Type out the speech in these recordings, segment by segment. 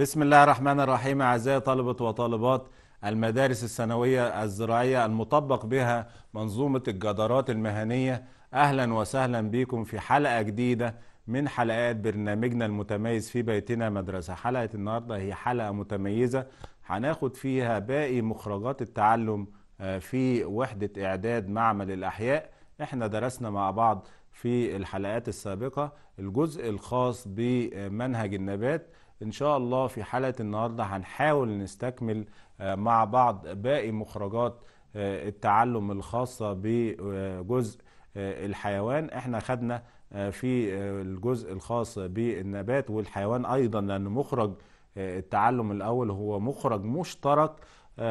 بسم الله الرحمن الرحيم أعزائي طلبة وطالبات المدارس الثانوية الزراعية المطبق بها منظومة الجدارات المهنية أهلا وسهلا بكم في حلقة جديدة من حلقات برنامجنا المتميز في بيتنا مدرسة حلقة النهاردة هي حلقة متميزة هناخد فيها باقي مخرجات التعلم آه، في وحدة إعداد معمل الأحياء احنا درسنا مع بعض في الحلقات السابقة الجزء الخاص بمنهج النبات ان شاء الله في حلقه النهارده هنحاول نستكمل آه، مع بعض باقي مخرجات آه، التعلم الخاصه بجزء آه، الحيوان احنا خدنا في الجزء الخاص بالنبات والحيوان ايضا لان مخرج التعلم الاول هو مخرج مشترك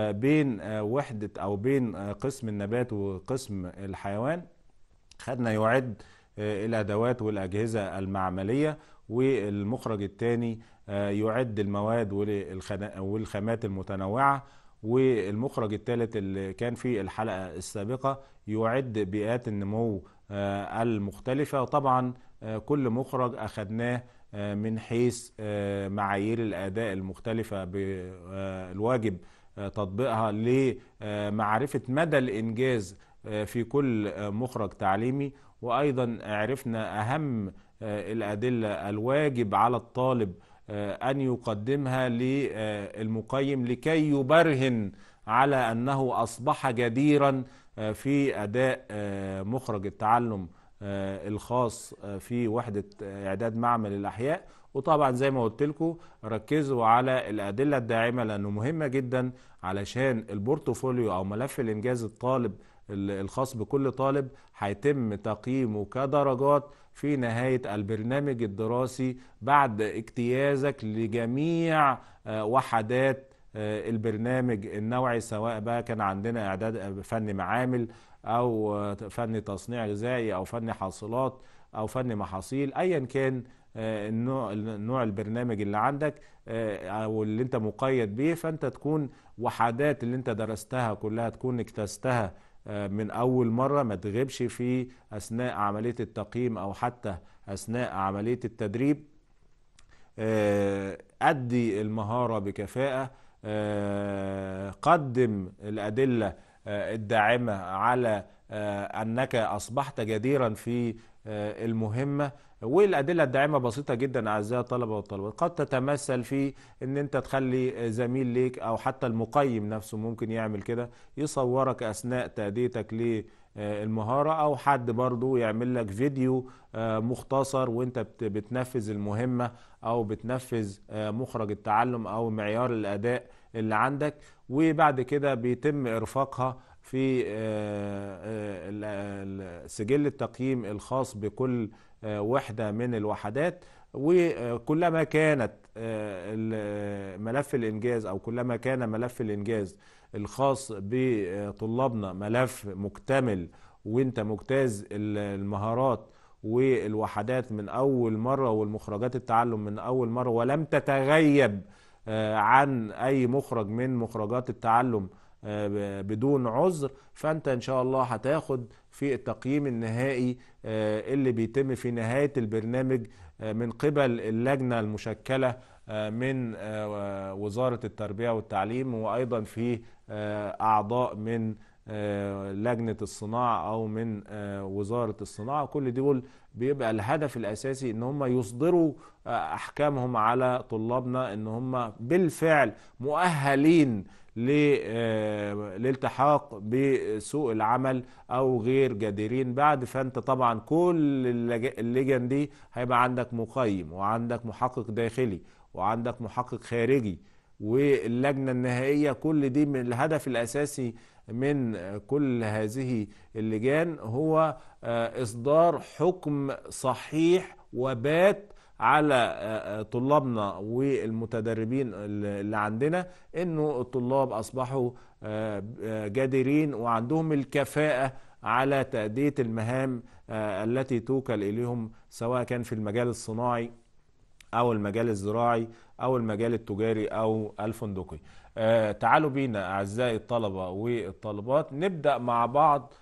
بين وحده او بين قسم النبات وقسم الحيوان خدنا يعد الادوات والاجهزه المعمليه والمخرج الثاني آه، يعد المواد والخامات المتنوعة والمخرج الثالث اللي كان في الحلقة السابقة يعد بيئات النمو آه، المختلفة وطبعا آه، كل مخرج أخذناه من حيث معايير الأداء المختلفة بالواجب تطبيقها لمعرفة مدى الإنجاز في كل مخرج تعليمي وأيضا عرفنا أهم الأدلة الواجب على الطالب أن يقدمها للمقيم لكي يبرهن على أنه أصبح جديرا آه، في أداء آه، مخرج التعلم آه، الخاص في وحدة إعداد معمل الأحياء وطبعا زي ما قلت لكم ركزوا على الأدلة الداعمة لأنه مهمة جدا علشان البورتفوليو أو ملف الإنجاز الطالب الخاص بكل طالب هيتم تقييمه كدرجات في نهاية البرنامج الدراسي بعد اجتيازك لجميع آه، وحدات آه، البرنامج النوعي سواء بقى كان عندنا إعداد فن معامل أو آه، فن تصنيع غذائي أو فن حاصلات أو فن محاصيل أيا كان النوع نوع البرنامج اللي عندك او اللي انت مقيد بيه فانت تكون وحدات اللي انت درستها كلها تكون اجتزتها آه، من اول مره ما تغيبش في اثناء عمليه التقييم او حتى اثناء عمليه التدريب آه، ادي المهاره بكفاءه آه، قدم الادله الداعمه على انك اصبحت جديرا في المهمه والادله الداعمه بسيطه جدا اعزائي الطلبه والطلبات قد تتمثل في ان انت تخلي زميل ليك او حتى المقيم نفسه ممكن يعمل كده يصورك اثناء تاديتك ل المهارة أو حد برضو يعمل لك فيديو آه، مختصر وانت بتنفذ المهمة أو بتنفذ آه، مخرج التعلم أو معيار الأداء اللي عندك وبعد كده بيتم إرفاقها في آه، سجل التقييم الخاص بكل آه، وحدة من الوحدات وكلما كانت آه، آه، ملف الإنجاز أو كلما كان ملف الإنجاز الخاص بطلابنا ملف مكتمل وانت مجتاز المهارات والوحدات من أول مرة والمخرجات التعلم من أول مرة ولم تتغيب عن أي مخرج من مخرجات التعلم بدون عذر فأنت إن شاء الله هتاخد في التقييم النهائي آه، اللي بيتم في نهاية البرنامج آه، من قبل اللجنة المشكلة آه، من وزارة التربية والتعليم وأيضا في أعضاء من لجنة الصناعة أو من وزارة الصناعة كل دول بيبقى الهدف الأساسي إن هم يصدروا أحكامهم على طلابنا إن هم بالفعل مؤهلين للالتحاق آه، بسوق العمل او غير جادرين بعد فانت طبعا كل اللجان دي هيبقى عندك مقيم وعندك محقق داخلي وعندك محقق خارجي واللجنه النهائيه كل دي من الهدف الاساسي من كل هذه اللجان هو آه، اصدار حكم صحيح وبات على آه، آه، طلابنا والمتدربين اللي عندنا انه الطلاب اصبحوا آه، جادرين وعندهم الكفاءه على تاديه المهام التي توكل اليهم سواء كان في المجال الصناعي او المجال الزراعي او المجال التجاري او الفندقي تعالوا بينا اعزائي الطلبه والطالبات نبدا مع بعض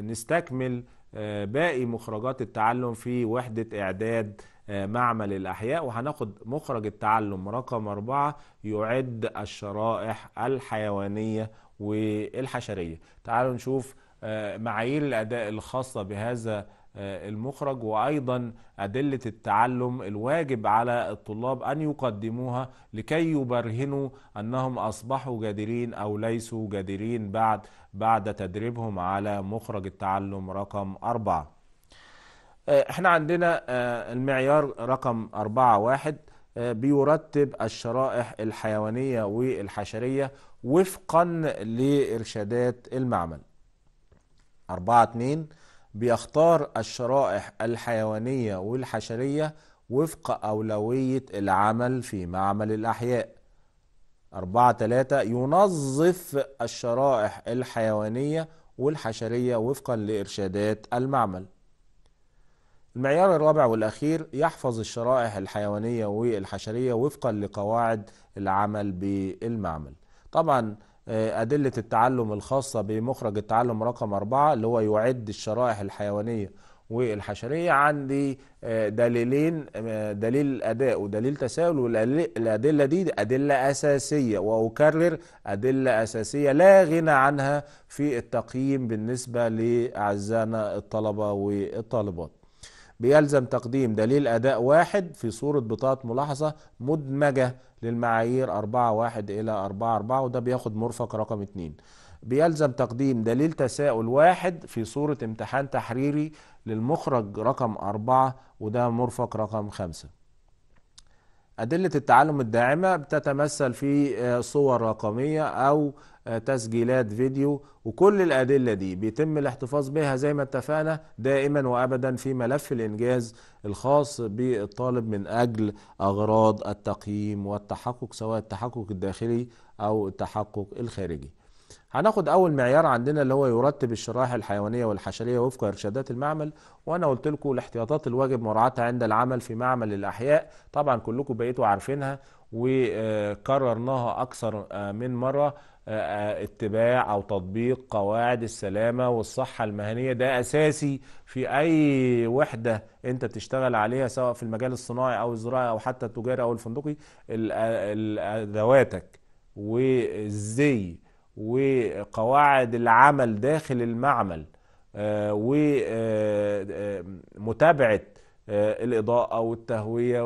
نستكمل آه، باقي مخرجات التعلم في وحدة إعداد آه، معمل الأحياء وهناخد مخرج التعلم رقم أربعة يعد الشرائح الحيوانية والحشرية تعالوا نشوف آه، معايير الأداء الخاصة بهذا آه، المخرج وايضا ادله التعلم الواجب على الطلاب ان يقدموها لكي يبرهنوا انهم اصبحوا جادرين او ليسوا جادرين بعد بعد تدريبهم على مخرج التعلم رقم أربعة آه، احنا عندنا آه، المعيار رقم أربعة واحد بيرتب الشرائح الحيوانية والحشرية وفقا لإرشادات المعمل أربعة اتنين بيختار الشرائح الحيوانية والحشرية وفق أولوية العمل في معمل الأحياء أربعة تلاتة ينظف الشرائح الحيوانية والحشرية وفقا لإرشادات المعمل المعيار الرابع والأخير يحفظ الشرائح الحيوانية والحشرية وفقا لقواعد العمل بالمعمل طبعا آه، أدلة التعلم الخاصة بمخرج التعلم رقم أربعة اللي هو يعد الشرائح الحيوانية والحشرية عندي آه، دليلين آه، دليل أداء ودليل تساؤل والأدلة دي أدلة أساسية وأكرر أدلة أساسية لا غنى عنها في التقييم بالنسبة لأعزائنا الطلبة والطالبات بيلزم تقديم دليل أداء واحد في صورة بطاقة ملاحظة مدمجة للمعايير 4 1 إلى 4 4 وده بياخد مرفق رقم 2 بيلزم تقديم دليل تساؤل واحد في صورة امتحان تحريري للمخرج رقم 4 وده مرفق رقم 5 أدلة التعلم الداعمة بتتمثل في آه، صور رقمية أو آه، تسجيلات فيديو وكل الأدلة دي بيتم الاحتفاظ بها زي ما اتفقنا دائما وأبدا في ملف الإنجاز الخاص بالطالب من أجل أغراض التقييم والتحقق سواء التحقق الداخلي أو التحقق الخارجي هناخد اول معيار عندنا اللي هو يرتب الشرائح الحيوانيه والحشريه وفق ارشادات المعمل وانا قلت لكم الاحتياطات الواجب مراعاتها عند العمل في معمل الاحياء طبعا كلكم بقيتوا عارفينها وكررناها اكثر آه، من مره آه، آه، اتباع او تطبيق قواعد السلامه والصحه المهنيه ده اساسي في اي وحده انت بتشتغل عليها سواء في المجال الصناعي او الزراعي او حتى التجاري او الفندقي ادواتك والزي وقواعد العمل داخل المعمل آه، ومتابعة آه، آه، الإضاءة والتهوية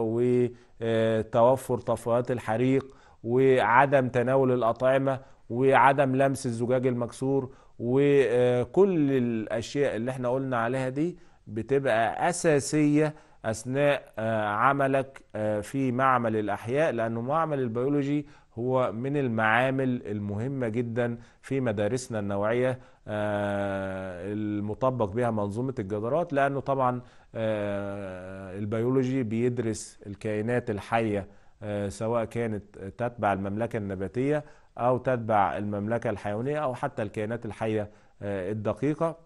وتوفر طفايات الحريق وعدم تناول الأطعمة وعدم لمس الزجاج المكسور وكل الأشياء اللي احنا قلنا عليها دي بتبقى أساسية أثناء عملك في معمل الأحياء لأنه معمل البيولوجي هو من المعامل المهمة جدا في مدارسنا النوعية آه، المطبق بها منظومة الجدارات لأنه طبعا آه، البيولوجي بيدرس الكائنات الحية آه، سواء كانت تتبع المملكة النباتية أو تتبع المملكة الحيوانية أو حتى الكائنات الحية الدقيقة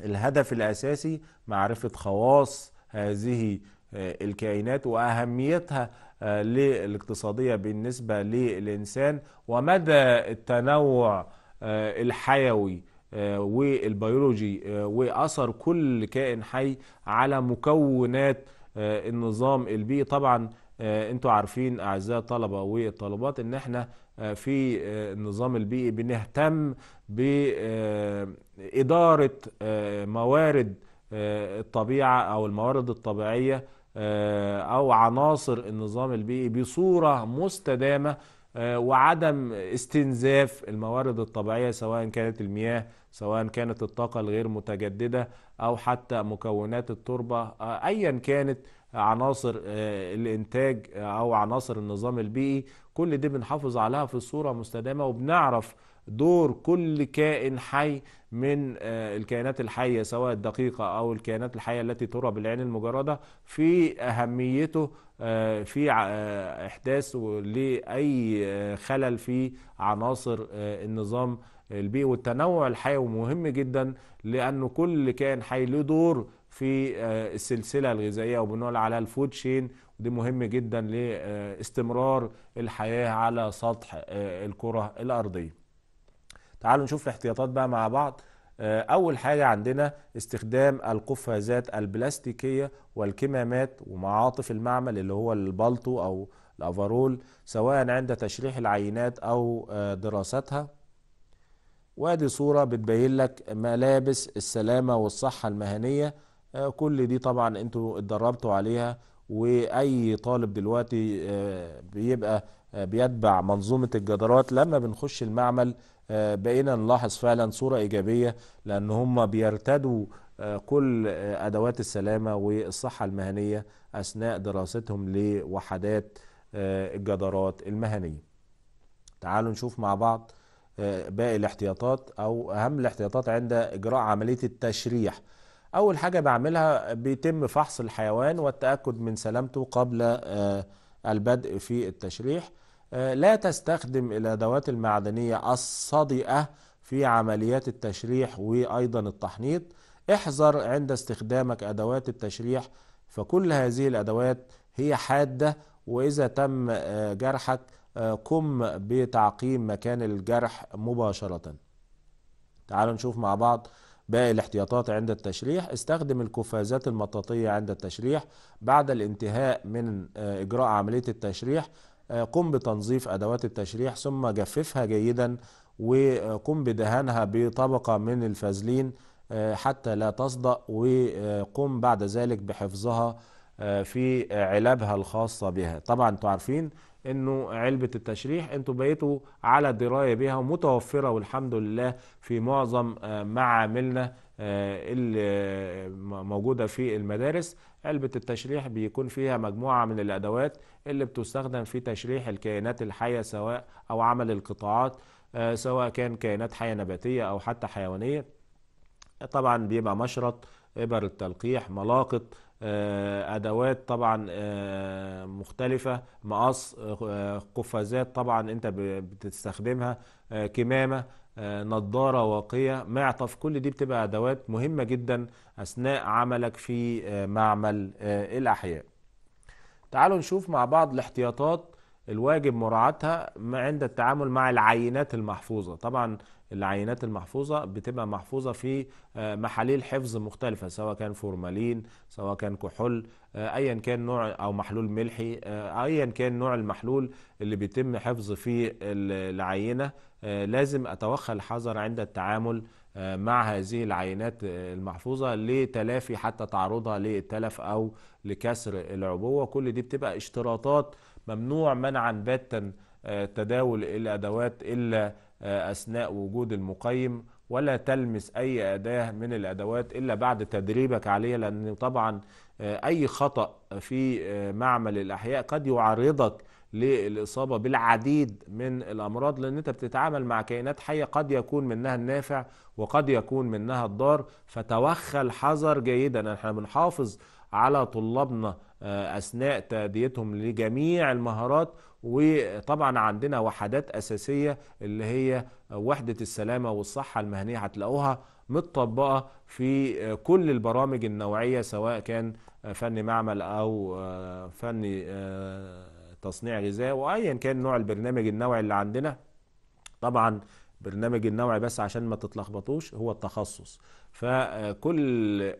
الهدف الأساسي معرفة خواص هذه الكائنات وأهميتها للاقتصادية بالنسبة للإنسان ومدى التنوع آه، الحيوي آه، والبيولوجي آه، وأثر كل كائن حي على مكونات النظام البيئي طبعا انتوا عارفين اعزائي الطلبه والطالبات ان احنا في النظام البيئي بنهتم باداره موارد الطبيعه او الموارد الطبيعيه آه، او عناصر النظام البيئي بصوره مستدامه آه، وعدم استنزاف الموارد الطبيعيه سواء كانت المياه سواء كانت الطاقه الغير متجدده او حتى مكونات التربه آه، ايا كانت عناصر الانتاج او عناصر النظام البيئي كل دي بنحافظ عليها في الصوره مستدامه وبنعرف دور كل كائن حي من آه، الكائنات الحية سواء الدقيقة أو الكائنات الحية التي ترى بالعين المجردة في أهميته آه، في آه، إحداث لأي خلل في عناصر النظام البيئي والتنوع الحيوي مهم جدا لأن كل كائن حي له دور في السلسلة الغذائية وبنقول على الفود شين ودي مهم جدا لاستمرار الحياة على سطح الكرة الأرضية تعالوا نشوف الاحتياطات بقى مع بعض آه، اول حاجه عندنا استخدام القفازات البلاستيكيه والكمامات ومعاطف المعمل اللي هو البلطو او الافارول سواء عند تشريح العينات او آه، دراستها وادي صوره بتبين لك ملابس السلامه والصحه المهنيه آه، كل دي طبعا انتوا اتدربتوا عليها واي طالب دلوقتي بيبقى بيتبع منظومه الجدارات لما بنخش المعمل آه، بقينا نلاحظ فعلا صورة إيجابية لأن هم بيرتدوا آه، كل آه، أدوات السلامة والصحة المهنية أثناء دراستهم لوحدات الجدارات المهنية تعالوا نشوف مع بعض باقي الاحتياطات أو أهم الاحتياطات عند إجراء عملية التشريح أول حاجة بعملها بيتم فحص الحيوان والتأكد من سلامته قبل البدء في التشريح آه، لا تستخدم الادوات المعدنيه الصدئه في عمليات التشريح وايضا التحنيط احذر عند استخدامك ادوات التشريح فكل هذه الادوات هي حاده واذا تم آه، جرحك آه، قم بتعقيم مكان الجرح مباشره تعالوا نشوف مع بعض باقي الاحتياطات عند التشريح استخدم القفازات المطاطية عند التشريح بعد الانتهاء من إجراء عملية التشريح قم بتنظيف أدوات التشريح ثم جففها جيدا وقم بدهانها بطبقة من الفازلين آه، حتى لا تصدأ وقم بعد ذلك بحفظها آه، في علبها الخاصة بها طبعا انتوا عارفين انه علبة التشريح انتوا بقيتوا على دراية بها ومتوفرة والحمد لله في معظم آه، معاملنا آه، اللي موجودة في المدارس علبة التشريح بيكون فيها مجموعة من الأدوات اللي بتستخدم في تشريح الكائنات الحية سواء أو عمل القطاعات آه، سواء كان كائنات حية نباتية أو حتى حيوانية طبعا بيبقى مشرط إبر التلقيح ملاقط آه، ادوات طبعا مختلفه مقص قفازات طبعا انت بتستخدمها كمامه نظارة واقية معطف كل دي بتبقى أدوات مهمة جدا أثناء عملك في آه، معمل آه، الأحياء تعالوا نشوف مع بعض الاحتياطات الواجب مراعاتها عند التعامل مع العينات المحفوظة طبعا العينات المحفوظة بتبقى محفوظة في آه، محاليل حفظ مختلفة سواء كان فورمالين سواء كان كحول آه، ايا كان نوع او محلول ملحي آه، ايا كان نوع المحلول اللي بيتم حفظ فيه العينة لازم اتوخى الحذر عند التعامل مع هذه العينات المحفوظة لتلافي حتى تعرضها للتلف أو لكسر العبوة كل دي بتبقى اشتراطات ممنوع منعا باتا تداول الأدوات إلا آه، أثناء وجود المقيم ولا تلمس أي أداة من الأدوات إلا بعد تدريبك عليها لأن طبعا آه، أي خطأ في آه، معمل الأحياء قد يعرضك للإصابة بالعديد من الأمراض لأن أنت بتتعامل مع كائنات حية قد يكون منها النافع وقد يكون منها الضار فتوخى الحذر جيدا احنا بنحافظ على طلابنا أثناء تأديتهم لجميع المهارات وطبعا عندنا وحدات أساسية اللي هي وحدة السلامة والصحة المهنية هتلاقوها متطبقة في كل البرامج النوعية سواء كان فن معمل أو فن تصنيع غذاء وأيا كان نوع البرنامج النوعي اللي عندنا طبعا برنامج النوعي بس عشان ما تتلخبطوش هو التخصص فكل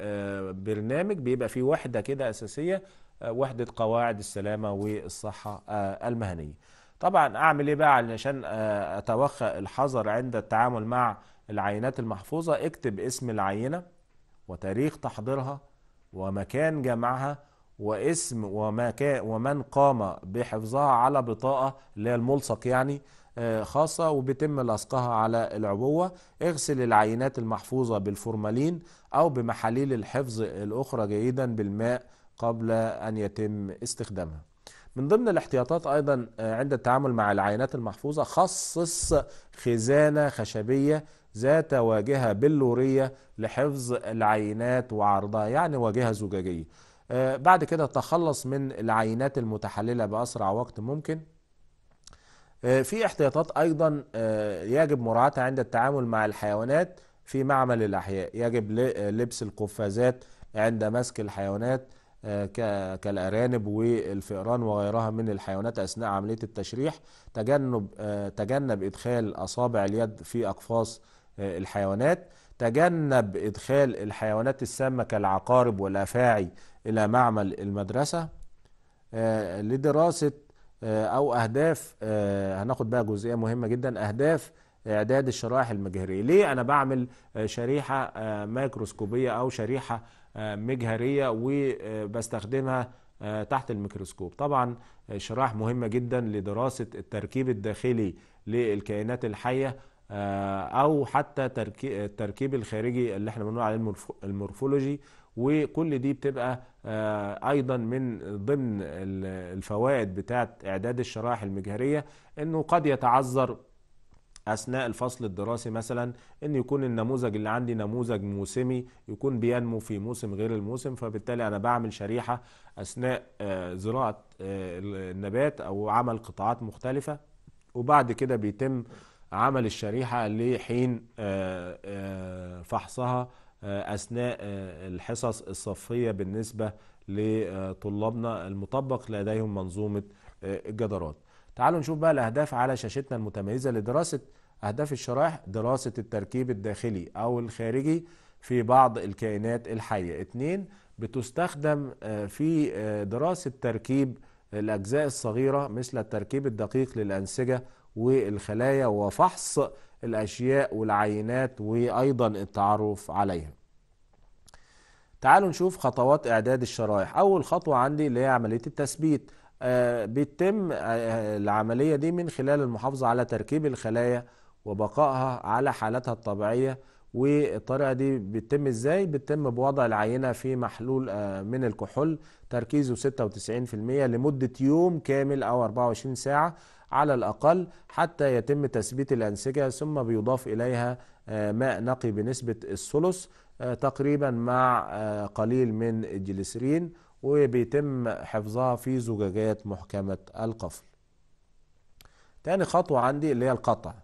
برنامج بيبقى فيه وحدة كده أساسية وحدة قواعد السلامة والصحة آه، المهنية طبعا اعمل ايه بقى علشان آه، اتوخى الحذر عند التعامل مع العينات المحفوظة اكتب اسم العينة وتاريخ تحضيرها ومكان جمعها واسم ومكان ومن قام بحفظها على بطاقة اللي هي الملصق يعني آه، خاصة وبيتم لصقها على العبوة اغسل العينات المحفوظة بالفورمالين أو بمحاليل الحفظ الأخرى جيدا بالماء قبل أن يتم استخدامها من ضمن الاحتياطات أيضا آه، عند التعامل مع العينات المحفوظة خصص خزانة خشبية ذات واجهة بلورية لحفظ العينات وعرضها يعني واجهة زجاجية آه، بعد كده تخلص من العينات المتحللة بأسرع وقت ممكن آه، في احتياطات أيضا يجب مراعاتها عند التعامل مع الحيوانات في معمل الأحياء يجب لبس القفازات عند مسك الحيوانات كالأرانب والفئران وغيرها من الحيوانات أثناء عملية التشريح تجنب تجنب إدخال أصابع اليد في أقفاص آه، الحيوانات تجنب إدخال الحيوانات السامة كالعقارب والأفاعي إلى معمل المدرسة آه، لدراسة آه، أو أهداف هناخد بقى جزئية مهمة جدا أهداف إعداد الشرائح المجهرية ليه أنا بعمل شريحة ميكروسكوبية أو شريحة آه، مجهريه وبستخدمها آه، تحت الميكروسكوب طبعا الشرائح آه، مهمه جدا لدراسه التركيب الداخلي للكائنات الحيه او حتى التركيب الخارجي اللي احنا بنقول عليه المورفولوجي وكل دي بتبقى ايضا من ضمن الفوائد بتاعه اعداد الشرائح المجهريه انه قد يتعذر اثناء الفصل الدراسي مثلا ان يكون النموذج اللي عندي نموذج موسمي يكون بينمو في موسم غير الموسم فبالتالي انا بعمل شريحه اثناء آه، زراعه آه، النبات او عمل قطاعات مختلفه وبعد كده بيتم عمل الشريحه لحين آه، فحصها اثناء الحصص الصفيه بالنسبه لطلابنا المطبق لديهم منظومه الجدارات تعالوا نشوف بقى الأهداف على شاشتنا المتميزة لدراسة أهداف الشرائح دراسة التركيب الداخلي أو الخارجي في بعض الكائنات الحية اثنين بتستخدم آه، في آه، دراسة تركيب الأجزاء الصغيرة مثل التركيب الدقيق للأنسجة والخلايا وفحص الأشياء والعينات وأيضا التعرف عليها تعالوا نشوف خطوات إعداد الشرائح أول خطوة عندي اللي هي عملية التثبيت آه، بيتم آه، آه، العملية دي من خلال المحافظة على تركيب الخلايا وبقائها على حالتها الطبيعية والطريقة دي بتتم ازاي؟ بتتم بوضع العينة في محلول من الكحول تركيزه 96% لمدة يوم كامل أو 24 ساعة على الأقل حتى يتم تثبيت الأنسجة ثم بيضاف إليها ماء نقي بنسبة الثلث تقريبا مع قليل من الجليسرين وبيتم حفظها في زجاجات محكمة القفل تاني خطوة عندي اللي هي القطع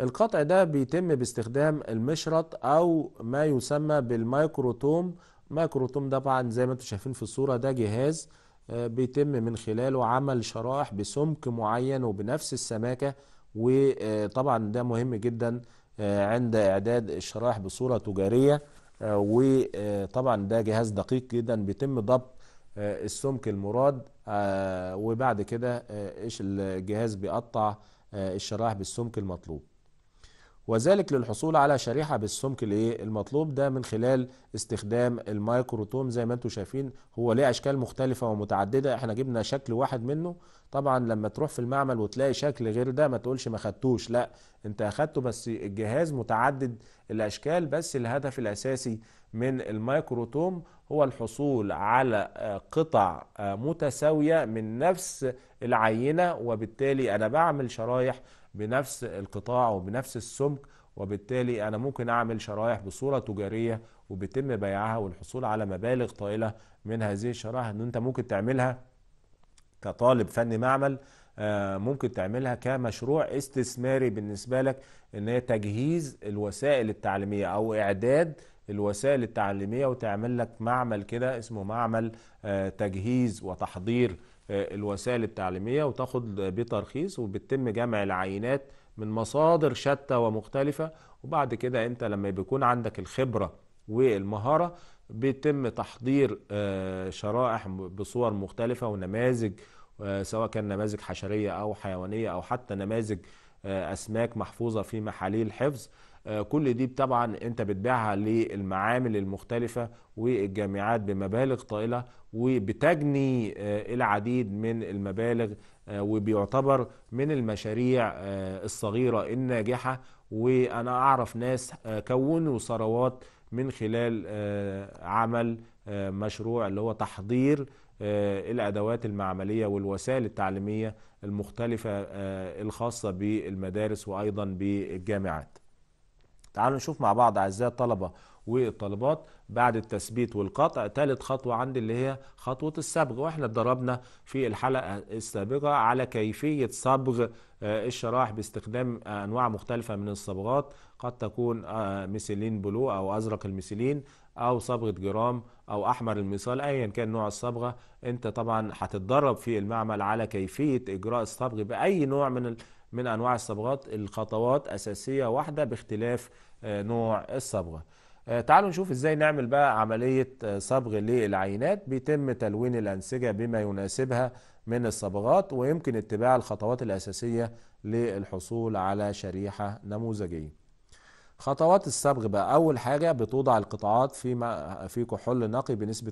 القطع ده بيتم باستخدام المشرط او ما يسمى بالمايكروتوم مايكروتوم طبعا زي ما انتم شايفين في الصورة ده جهاز آه، بيتم من خلاله عمل شرايح بسمك معين وبنفس السماكة وطبعا ده مهم جدا آه، عند اعداد الشرايح بصورة تجارية آه، وطبعا ده جهاز دقيق جدا بيتم ضبط آه، السمك المراد آه، وبعد كده آه، الجهاز بيقطع الشرايح بالسمك المطلوب وذلك للحصول على شريحة بالسمك الايه المطلوب ده من خلال استخدام المايكروتوم زي ما انتم شايفين هو ليه اشكال مختلفة ومتعددة احنا جبنا شكل واحد منه طبعا لما تروح في المعمل وتلاقي شكل غير ده ما تقولش ما خدتوش لا انت اخدته بس الجهاز متعدد الاشكال بس الهدف الاساسي من المايكروتوم هو الحصول على آه، قطع آه، متساوية من نفس العينة وبالتالي انا بعمل شرايح بنفس القطاع وبنفس السمك وبالتالي انا ممكن اعمل شرائح بصوره تجاريه وبيتم بيعها والحصول على مبالغ طائله من هذه الشرائح ان انت ممكن تعملها كطالب فني معمل آه، ممكن تعملها كمشروع استثماري بالنسبه لك ان هي تجهيز الوسائل التعليميه او اعداد الوسائل التعليميه وتعمل لك معمل كده اسمه معمل آه، تجهيز وتحضير آه، الوسائل التعليمية وتاخد بترخيص وبتتم جمع العينات من مصادر شتى ومختلفة وبعد كده انت لما بيكون عندك الخبرة والمهارة بيتم تحضير آه، شرائح بصور مختلفة ونماذج آه، سواء كان نماذج حشرية أو حيوانية أو حتى نماذج أسماك محفوظة في محاليل حفظ آه، كل دي طبعا انت بتبيعها للمعامل المختلفة والجامعات بمبالغ طائلة وبتجني آه، العديد من المبالغ آه، وبيعتبر من المشاريع الصغيرة الناجحة وانا اعرف ناس كونوا ثروات من خلال عمل مشروع اللي هو تحضير الادوات المعمليه والوسائل التعليميه المختلفه الخاصه بالمدارس وايضا بالجامعات تعالوا نشوف مع بعض اعزائي الطلبه والطالبات بعد التثبيت والقطع ثالث خطوه عندي اللي هي خطوه الصبغ واحنا اتدربنا في الحلقه السابقه على كيفيه صبغ آه، الشرايح باستخدام انواع مختلفه من الصبغات قد تكون آه، ميسيلين بلو او ازرق الميسيلين او صبغه جرام او احمر المصال ايا كان نوع الصبغه انت طبعا هتتدرب في المعمل على كيفيه اجراء الصبغ باي نوع من من انواع الصبغات الخطوات اساسيه واحده باختلاف آه، نوع الصبغه آه، تعالوا نشوف ازاي نعمل بقى عمليه آه، صبغ للعينات بيتم تلوين الانسجه بما يناسبها من الصبغات ويمكن اتباع الخطوات الاساسيه للحصول على شريحه نموذجيه خطوات الصبغ بقى اول حاجه بتوضع القطاعات في في كحول نقي بنسبه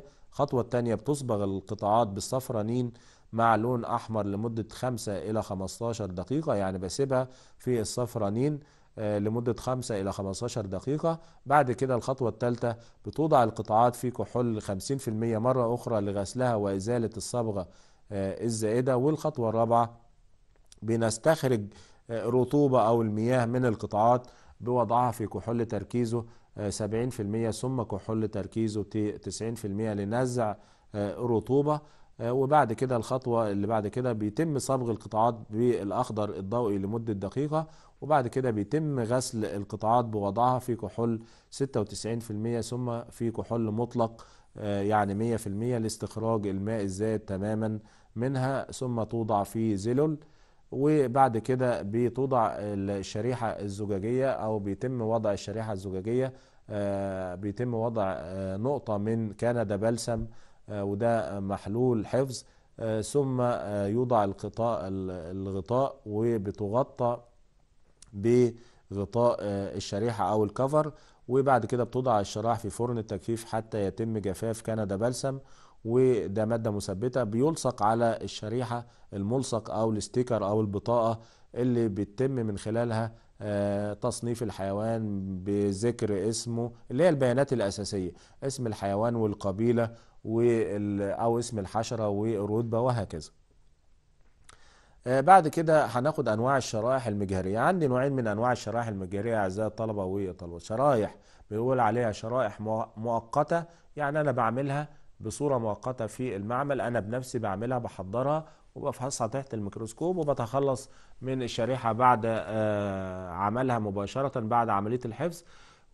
50% الخطوه الثانيه بتصبغ القطاعات بالصفرانين مع لون احمر لمده 5 الى 15 دقيقه يعني بسيبها في الصفرانين آه، لمدة 5 إلى 15 دقيقة بعد كده الخطوة الثالثة بتوضع القطعات في كحول 50% مرة أخرى لغسلها وإزالة الصبغة آه، الزائدة والخطوة الرابعة بنستخرج آه، رطوبة أو المياه من القطعات بوضعها في كحول تركيزه 70% ثم كحول تركيزه 90% لنزع رطوبة آه، وبعد كده الخطوة اللي بعد كده بيتم صبغ القطاعات بالأخضر الضوئي لمدة دقيقة وبعد كده بيتم غسل القطاعات بوضعها في كحول 96% ثم في كحول مطلق آه، يعني 100% لاستخراج الماء الزائد تماما منها ثم توضع في زلل وبعد كده بتوضع الشريحة الزجاجية أو بيتم وضع الشريحة الزجاجية آه، بيتم وضع نقطة من كندا بلسم آه، وده محلول حفظ آه، ثم آه، يوضع الغطاء الغطاء وبتغطى بغطاء الشريحة أو الكفر وبعد كده بتوضع الشرايح في فرن التجفيف حتى يتم جفاف كندا بلسم وده مادة مثبتة بيلصق على الشريحة الملصق أو الاستيكر أو البطاقة اللي بيتم من خلالها تصنيف الحيوان بذكر اسمه اللي هي البيانات الأساسية اسم الحيوان والقبيلة او اسم الحشره والرتبه وهكذا آه، بعد كده هناخد انواع الشرائح المجهريه عندي نوعين من انواع الشرائح المجهريه اعزائي الطلبه والطلبه شرائح بنقول عليها شرائح مؤقته يعني انا بعملها بصوره مؤقته في المعمل انا بنفسي بعملها بحضرها وبفحصها تحت الميكروسكوب وبتخلص من الشريحه بعد آه، عملها مباشره بعد عمليه الحفظ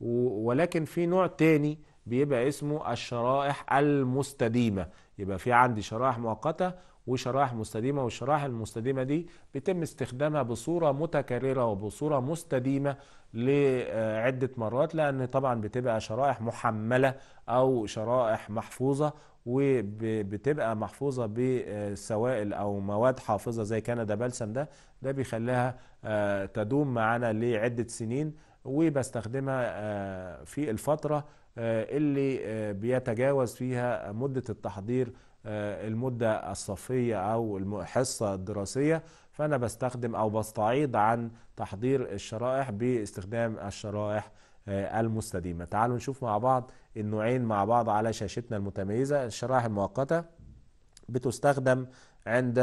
ولكن في نوع تاني بيبقى اسمه الشرائح المستديمة يبقى في عندي شرائح مؤقتة وشرائح مستديمة والشرائح المستديمة دي بيتم استخدامها بصورة متكررة وبصورة مستديمة لعدة مرات لأن طبعا بتبقى شرائح محملة أو شرائح محفوظة وبتبقى محفوظة بسوائل أو مواد حافظة زي كندا بلسم ده ده بيخليها آه، تدوم معانا لعدة سنين وبستخدمها آه، في الفترة آه، اللي آه، بيتجاوز فيها مدة التحضير آه، المدة الصفية أو الحصة الدراسية فأنا بستخدم أو بستعيض عن تحضير الشرائح باستخدام الشرائح المستديمة تعالوا نشوف مع بعض النوعين مع بعض على شاشتنا المتميزة الشرائح المؤقتة بتستخدم عند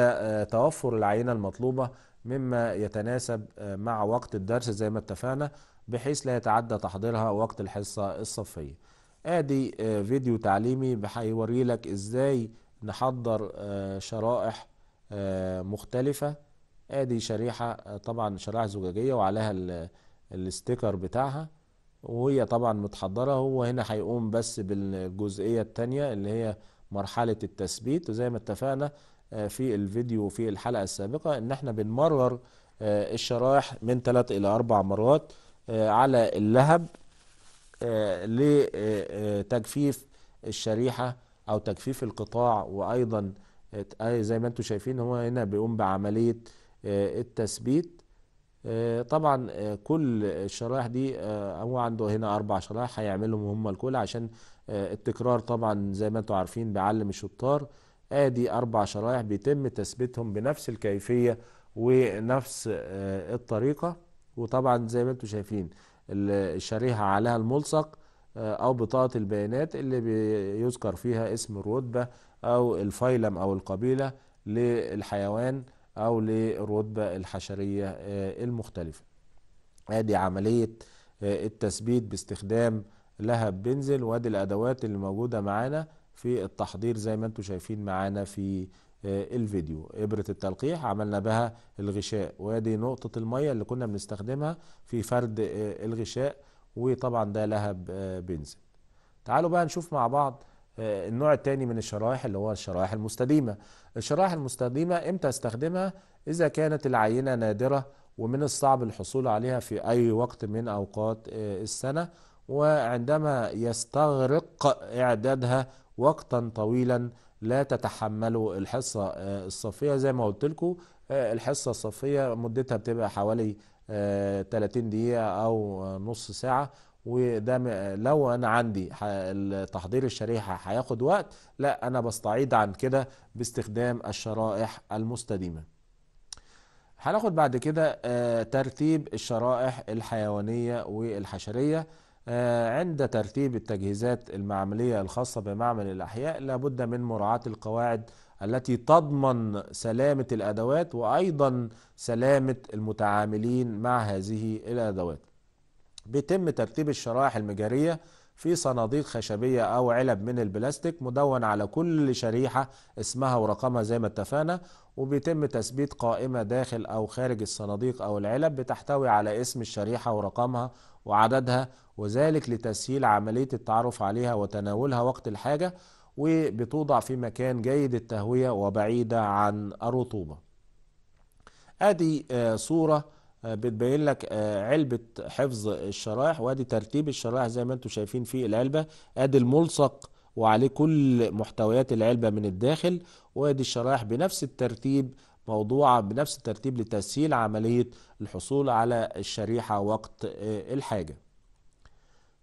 توفر العينة المطلوبة مما يتناسب مع وقت الدرس زي ما اتفقنا بحيث لا يتعدى تحضيرها وقت الحصة الصفية ادي آه، فيديو تعليمي هيوري لك ازاي نحضر آه، شرائح آه، مختلفة ادي شريحة طبعا شرائح زجاجية وعليها الاستيكر بتاعها وهي طبعا متحضرة هو هنا هيقوم بس بالجزئية التانية اللي هي مرحلة التثبيت وزي ما اتفقنا في الفيديو في الحلقة السابقة ان احنا بنمرر الشرائح من ثلاث الى اربع مرات على اللهب آه، لتجفيف الشريحة أو تجفيف القطاع وأيضا آه، زي ما انتم شايفين هو هنا بيقوم بعملية آه، التثبيت طبعا كل الشرائح دي هو عنده هنا أربع شرائح هيعملهم هم الكل عشان التكرار طبعا زي ما انتم عارفين بيعلم الشطار ادي أربع شرائح بيتم تثبيتهم بنفس الكيفية ونفس الطريقة وطبعا زي ما انتم شايفين الشريحة عليها الملصق آه، أو بطاقة البيانات اللي بيذكر فيها اسم الرتبة أو الفيلم أو القبيلة للحيوان أو للرتبة الحشرية آه، المختلفة ادي عملية آه، التثبيت باستخدام لهب بنزل وادي الأدوات اللي موجودة معانا في التحضير زي ما انتم شايفين معانا في آه، الفيديو إبرة التلقيح عملنا بها الغشاء وادي نقطة المية اللي كنا بنستخدمها في فرد آه، الغشاء وطبعا ده لهب آه، بنزين تعالوا بقى نشوف مع بعض النوع الثاني من الشرايح اللي هو الشرايح المستديمة الشرايح المستديمة امتى استخدمها اذا كانت العينة نادرة ومن الصعب الحصول عليها في اي وقت من اوقات السنة وعندما يستغرق اعدادها وقتا طويلا لا تتحملوا الحصه آه، الصفية زي ما قلت لكم آه، الحصه الصفية مدتها بتبقى حوالي 30 آه، دقيقه او نص ساعه وده لو انا عندي تحضير الشريحه هياخد وقت لا انا بستعيد عن كده باستخدام الشرائح المستديمه هناخد بعد كده ترتيب الشرائح الحيوانيه والحشريه آه، عند ترتيب التجهيزات المعملية الخاصة بمعمل الأحياء لابد من مراعاة القواعد التي تضمن سلامة الأدوات وأيضا سلامة المتعاملين مع هذه الأدوات بيتم ترتيب الشرائح المجارية في صناديق خشبيه او علب من البلاستيك مدون على كل شريحه اسمها ورقمها زي ما اتفقنا وبيتم تثبيت قائمه داخل او خارج الصناديق او العلب بتحتوي على اسم الشريحه ورقمها وعددها وذلك لتسهيل عمليه التعرف عليها وتناولها وقت الحاجه وبتوضع في مكان جيد التهويه وبعيده عن الرطوبه. ادي آه، صوره آه، بتبين لك آه، علبة حفظ الشرائح وادي ترتيب الشرائح زي ما انتم شايفين في العلبة ادي الملصق وعليه كل محتويات العلبة من الداخل وادي الشرائح بنفس الترتيب موضوعة بنفس الترتيب لتسهيل عملية الحصول على الشريحة وقت آه، الحاجة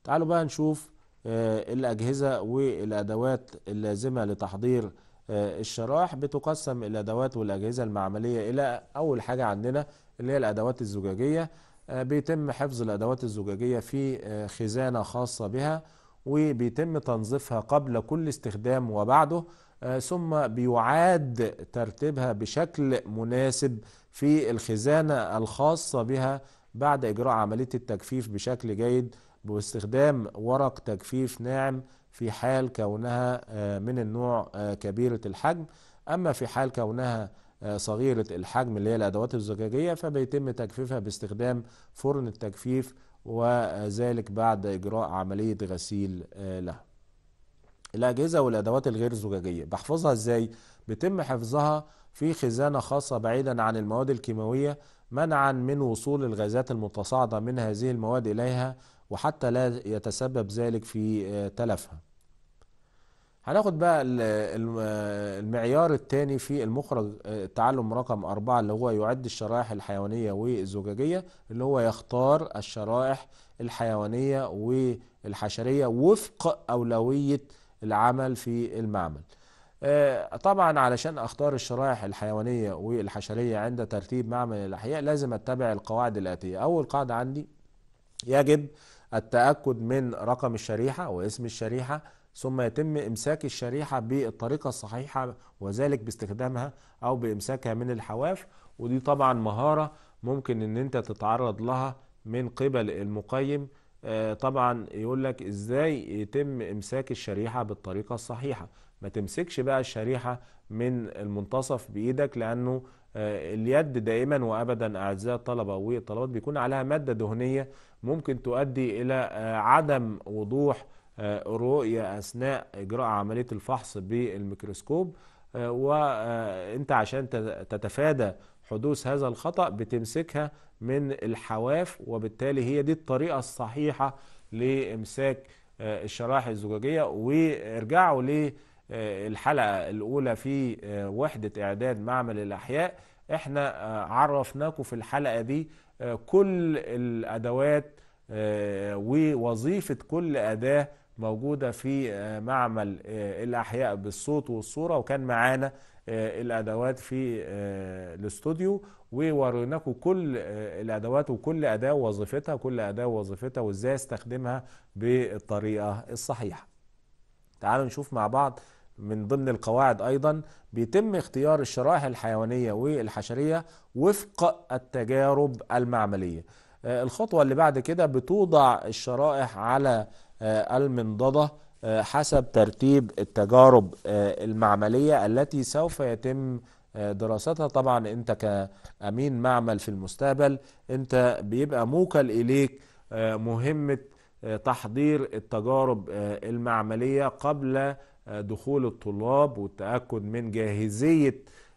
تعالوا بقى نشوف الأجهزة والأدوات اللازمة لتحضير الشرائح بتقسم الأدوات والأجهزة المعملية إلى أول حاجة عندنا اللي هي الأدوات الزجاجية آه، بيتم حفظ الأدوات الزجاجية في آه، خزانة خاصة بها وبيتم تنظيفها قبل كل استخدام وبعده آه، ثم بيعاد ترتيبها بشكل مناسب في الخزانة الخاصة بها بعد إجراء عملية التجفيف بشكل جيد باستخدام ورق تجفيف ناعم في حال كونها من النوع كبيرة الحجم أما في حال كونها صغيرة الحجم اللي هي الأدوات الزجاجية فبيتم تجفيفها باستخدام فرن التجفيف وذلك بعد إجراء عملية غسيل آه، لها الأجهزة والأدوات الغير زجاجية بحفظها إزاي؟ بيتم حفظها في خزانة خاصة بعيدا عن المواد الكيماوية منعا من وصول الغازات المتصاعدة من هذه المواد إليها وحتى لا يتسبب ذلك في آه، تلفها هناخد بقى المعيار الثاني في المخرج آه، التعلم رقم أربعة اللي هو يعد الشرائح الحيوانية والزجاجية اللي هو يختار الشرائح الحيوانية والحشرية وفق أولوية العمل في المعمل آه، طبعا علشان اختار الشرائح الحيوانية والحشرية عند ترتيب معمل الأحياء لازم اتبع القواعد الآتية أول قاعدة عندي يجب التأكد من رقم الشريحة واسم الشريحة ثم يتم إمساك الشريحة بالطريقة الصحيحة وذلك باستخدامها أو بإمساكها من الحواف ودي طبعا مهارة ممكن إن أنت تتعرض لها من قبل المقيم آه، طبعا يقول لك إزاي يتم إمساك الشريحة بالطريقة الصحيحة ما تمسكش بقى الشريحة من المنتصف بإيدك لأنه آه، اليد دائما وابدا اعزائي الطلبه والطلبات بيكون عليها ماده دهنيه ممكن تؤدي الى آه، عدم وضوح آه، رؤية أثناء إجراء عملية الفحص بالميكروسكوب آه، وأنت آه، عشان تتفادى حدوث هذا الخطأ بتمسكها من الحواف وبالتالي هي دي الطريقة الصحيحة لإمساك الشرائح الزجاجية وارجعوا للحلقة الأولى في وحدة إعداد معمل الأحياء احنا عرفناكم في الحلقة دي كل الأدوات ووظيفة كل أداة موجودة في آه، معمل آه، الأحياء بالصوت والصورة وكان معانا آه، الأدوات في الاستوديو ووريناكم كل الأدوات وكل أداة وظيفتها كل أداة وظيفتها وإزاي استخدمها بالطريقة الصحيحة تعالوا نشوف مع بعض من ضمن القواعد أيضا بيتم اختيار الشرائح الحيوانية والحشرية وفق التجارب المعملية الخطوة اللي بعد كده بتوضع الشرائح على آه، المنضدة آه، حسب ترتيب التجارب آه، المعملية التي سوف يتم دراستها طبعا انت كأمين معمل في المستقبل انت بيبقى موكل اليك مهمة تحضير التجارب المعملية قبل دخول الطلاب والتأكد من جاهزية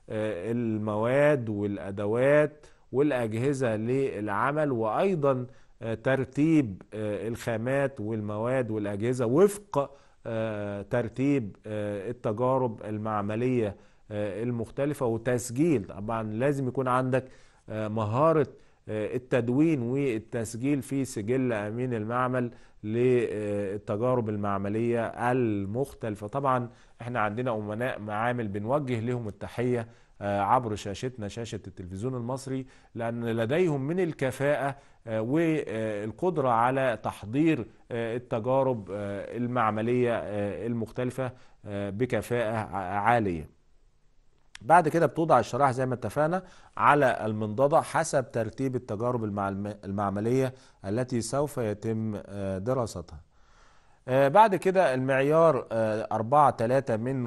المواد والأدوات والأجهزة للعمل وأيضا آه، ترتيب آه، الخامات والمواد والأجهزة وفق آه، ترتيب التجارب المعملية المختلفة وتسجيل طبعا لازم يكون عندك مهارة التدوين والتسجيل في سجل أمين المعمل للتجارب المعملية المختلفة طبعا احنا عندنا أمناء معامل بنوجه لهم التحية عبر شاشتنا شاشة التلفزيون المصري لأن لديهم من الكفاءة والقدرة على تحضير آه، التجارب آه، المعملية آه، المختلفة بكفاءة عالية بعد كده بتوضع الشرائح زي ما اتفقنا على المنضدة حسب ترتيب التجارب المعملية التي سوف يتم دراستها بعد كده المعيار 4 3 من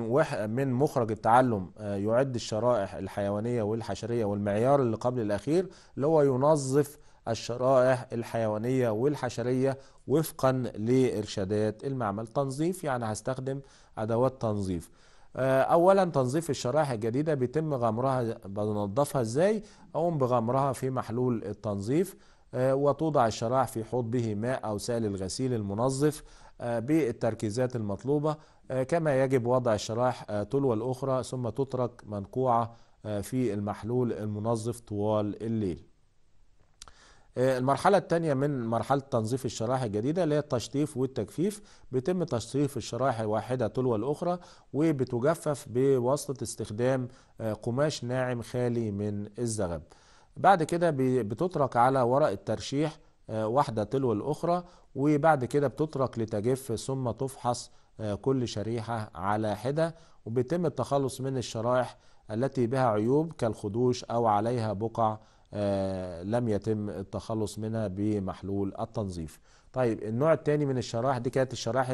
من مخرج التعلم يعد الشرائح الحيوانيه والحشريه والمعيار اللي قبل الاخير اللي هو ينظف الشرائح الحيوانية والحشرية وفقا لإرشادات المعمل تنظيف يعني هستخدم أدوات تنظيف آه، اولا تنظيف الشرائح الجديده بيتم غمرها بنضفها ازاي اقوم بغمرها في محلول التنظيف آه، وتوضع الشرائح في حوض به ماء او سائل الغسيل المنظف آه، بالتركيزات المطلوبه كما يجب وضع الشرائح تلو الاخرى ثم تترك منقوعه في المحلول المنظف طوال الليل آه، المرحلة الثانية من مرحلة تنظيف الشرائح الجديدة اللي هي التشطيف والتجفيف بيتم تشطيف الشرائح واحدة تلو الأخرى وبتجفف بواسطة استخدام آه، قماش ناعم خالي من الزغب بعد كده بتترك على ورق الترشيح آه، واحدة تلو الأخرى وبعد كده بتترك لتجف ثم تفحص كل شريحة على حدة وبيتم التخلص من الشرائح التي بها عيوب كالخدوش أو عليها بقع آه، لم يتم التخلص منها بمحلول التنظيف طيب النوع الثاني من الشرايح دي كانت الشرايح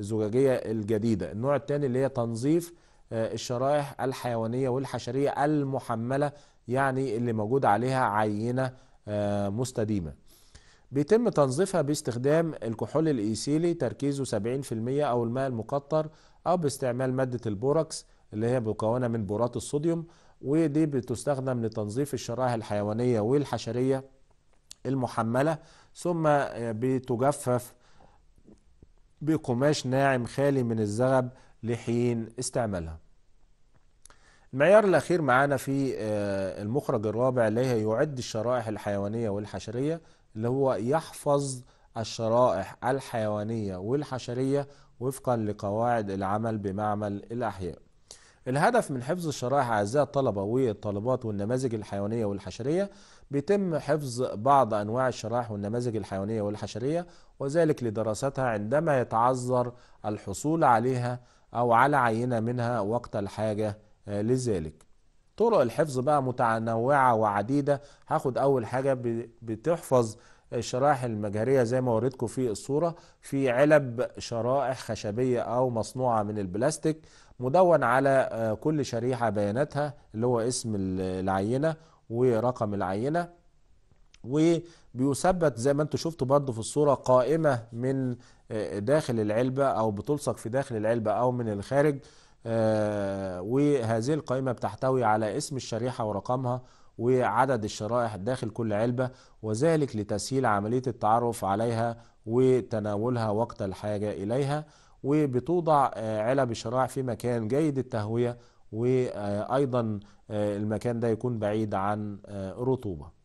الزجاجيه الجديده النوع الثاني اللي هي تنظيف آه، الشرايح الحيوانيه والحشريه المحمله يعني اللي موجود عليها عينه آه، مستديمه بيتم تنظيفها باستخدام الكحول الايسيلي تركيزه 70% او الماء المقطر او باستعمال ماده البوركس اللي هي مكونه من بورات الصوديوم ودي بتستخدم لتنظيف الشرائح الحيوانية والحشرية المحملة ثم بتجفف بقماش ناعم خالي من الزغب لحين استعمالها المعيار الأخير معانا في آه، المخرج الرابع اللي هي يعد الشرائح الحيوانية والحشرية اللي هو يحفظ الشرائح الحيوانية والحشرية وفقا لقواعد العمل بمعمل الأحياء الهدف من حفظ الشرائح أعزائي الطلبة والطالبات والنماذج الحيوانية والحشرية بيتم حفظ بعض أنواع الشرائح والنماذج الحيوانية والحشرية وذلك لدراستها عندما يتعذر الحصول عليها أو على عينة منها وقت الحاجة آه، لذلك طرق الحفظ بقى متنوعة وعديدة هاخد أول حاجة بتحفظ الشرائح المجهرية زي ما وريتكم في الصورة في علب شرائح خشبية أو مصنوعة من البلاستيك مدون على آه، كل شريحة بياناتها اللي هو اسم العينة ورقم العينة وبيثبت زي ما انتم شفتوا برضو في الصورة قائمة من آه، داخل العلبة او بتلصق في داخل العلبة او من الخارج آه، وهذه القائمة بتحتوي على اسم الشريحة ورقمها وعدد الشرائح داخل كل علبة وذلك لتسهيل عملية التعرف عليها وتناولها وقت الحاجة إليها وبتوضع آه، علب الشراع في مكان جيد التهوية وأيضا آه، المكان ده يكون بعيد عن آه، رطوبة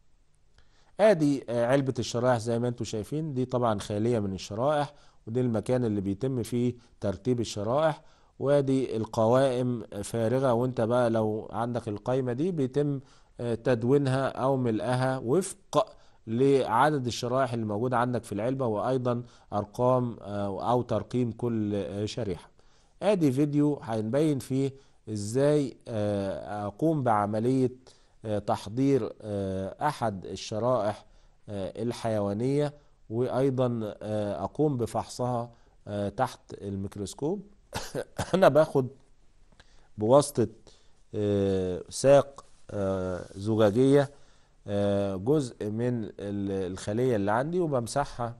ادي علبة الشرائح زي ما انتم شايفين دي طبعا خالية من الشرائح ودي المكان اللي بيتم فيه ترتيب الشرائح وادي القوائم فارغة وانت بقى لو عندك القايمة دي بيتم تدوينها او ملئها وفق لعدد الشرائح اللي موجودة عندك في العلبة وأيضا أرقام آه، أو ترقيم كل آه، شريحة ادي فيديو هنبين فيه ازاي آه، اقوم بعملية تحضير احد الشرائح الحيوانية وايضا اقوم بفحصها تحت الميكروسكوب انا باخد بواسطة ساق زجاجية آه، جزء من الخلية اللي عندي وبمسحها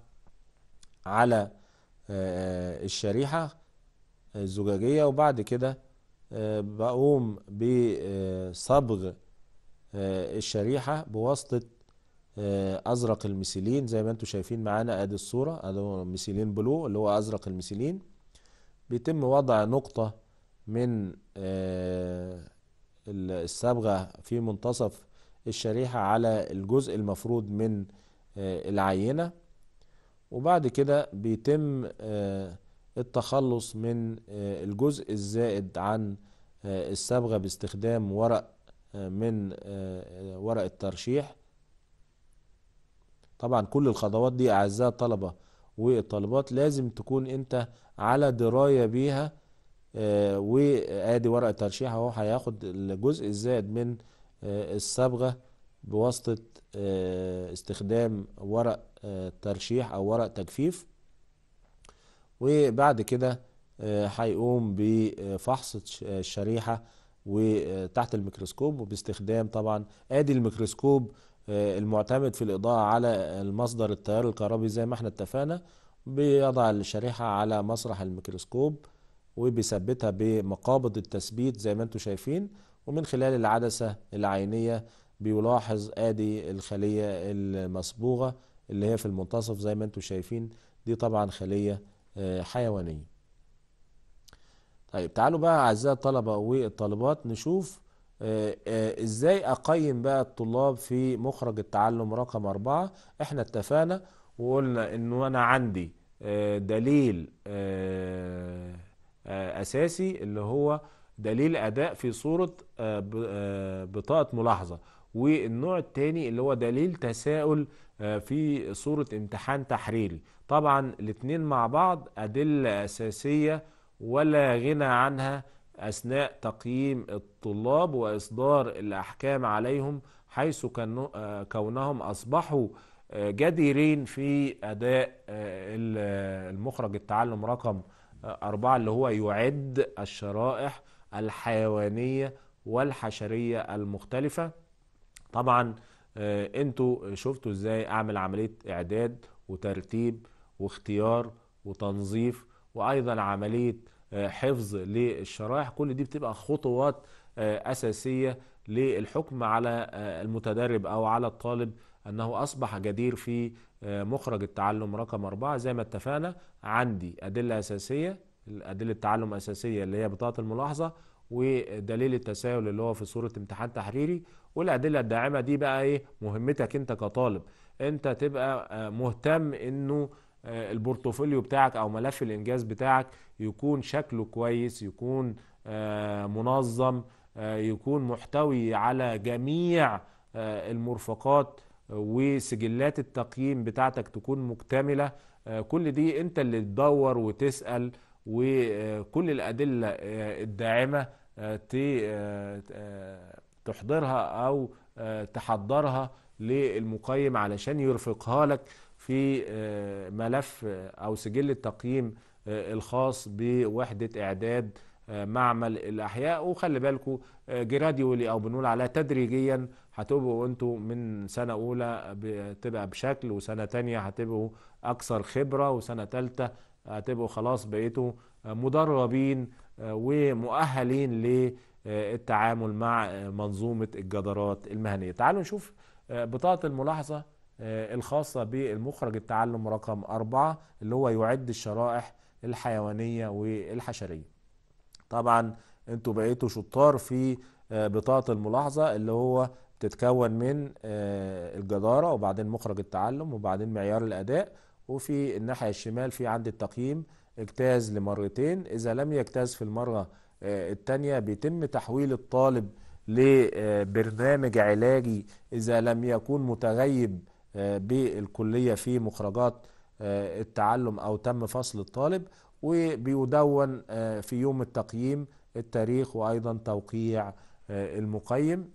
على آه، الشريحة الزجاجية وبعد كده آه، بقوم بصبغ الشريحة بواسطة أزرق الميسيلين زي ما انتم شايفين معانا ادي الصورة ادي ميسيلين بلو اللي هو أزرق الميسيلين بيتم وضع نقطة من الصبغة في منتصف الشريحة على الجزء المفروض من آه، العينة وبعد كده بيتم آه، التخلص من آه، الجزء الزائد عن الصبغة باستخدام ورق من ورق الترشيح طبعا كل الخطوات دي أعزائي الطلبة والطالبات لازم تكون أنت على دراية بيها وادي ورق الترشيح اهو هياخد الجزء الزائد من آه، الصبغة بواسطة آه، استخدام ورق آه، ترشيح أو ورق تجفيف وبعد كده هيقوم بفحص الشريحة وتحت الميكروسكوب وباستخدام طبعا ادي الميكروسكوب المعتمد في الإضاءة على المصدر التيار الكهربي زي ما احنا اتفقنا بيضع الشريحة على مسرح الميكروسكوب وبيثبتها بمقابض التثبيت زي ما انتم شايفين ومن خلال العدسة العينية بيلاحظ ادي الخلية المصبوغة اللي هي في المنتصف زي ما انتم شايفين دي طبعا خلية آه، حيوانية طيب تعالوا بقى اعزائي الطلبة والطالبات نشوف آه، آه، ازاي اقيم بقى الطلاب في مخرج التعلم رقم اربعة احنا اتفقنا وقلنا انه انا عندي دليل اساسي اللي هو دليل اداء في صوره آه، آه، بطاقه ملاحظه والنوع الثاني اللي هو دليل تساؤل آه، في صوره امتحان تحريري طبعا الاثنين مع بعض ادله اساسيه ولا غنى عنها اثناء تقييم الطلاب واصدار الاحكام عليهم حيث كونهم اصبحوا جديرين في اداء المخرج التعلم رقم أربعة اللي هو يعد الشرائح الحيوانية والحشرية المختلفة طبعا آه، انتوا شفتوا ازاي اعمل عملية اعداد وترتيب واختيار وتنظيف وايضا عملية آه، حفظ للشرائح كل دي بتبقى خطوات آه، اساسية للحكم على المتدرب او على الطالب انه اصبح جدير في مخرج التعلم رقم أربعة زي ما اتفقنا عندي ادلة اساسية الأدلة التعلم أساسية اللي هي بطاقة الملاحظة ودليل التساؤل اللي هو في صورة امتحان تحريري والأدلة الداعمة دي بقى إيه مهمتك أنت كطالب أنت تبقى آه، مهتم إنه آه، البورتفوليو بتاعك أو ملف الإنجاز بتاعك يكون شكله كويس يكون آه، منظم يكون محتوي على جميع المرفقات وسجلات التقييم بتاعتك تكون مكتملة كل دي انت اللي تدور وتسأل وكل الأدلة آه، الداعمة آه، آه، تحضرها أو تحضرها للمقيم علشان يرفقها لك في ملف أو سجل التقييم الخاص بوحدة إعداد معمل الأحياء وخلي بالكو جراديولي أو بنقول عليها تدريجيا هتبقوا أنتوا من سنة أولى بتبقى بشكل وسنة تانية هتبقوا أكثر خبرة وسنة تالتة هتبقوا خلاص بقيتوا مدربين آه، ومؤهلين للتعامل مع آه، منظومة الجدارات المهنية تعالوا نشوف آه، بطاقة الملاحظة الخاصة بالمخرج التعلم رقم أربعة اللي هو يعد الشرائح الحيوانية والحشرية طبعا انتوا بقيتوا شطار في بطاقة الملاحظة اللي هو تتكون من الجدارة وبعدين مخرج التعلم وبعدين معيار الأداء وفي الناحية الشمال في عند التقييم اجتاز لمرتين إذا لم يجتاز في المرة آه، الثانية بيتم تحويل الطالب لبرنامج علاجي إذا لم يكون متغيب آه، بالكلية في مخرجات آه، التعلم أو تم فصل الطالب وبيدون في يوم التقييم التاريخ وأيضا توقيع المقيم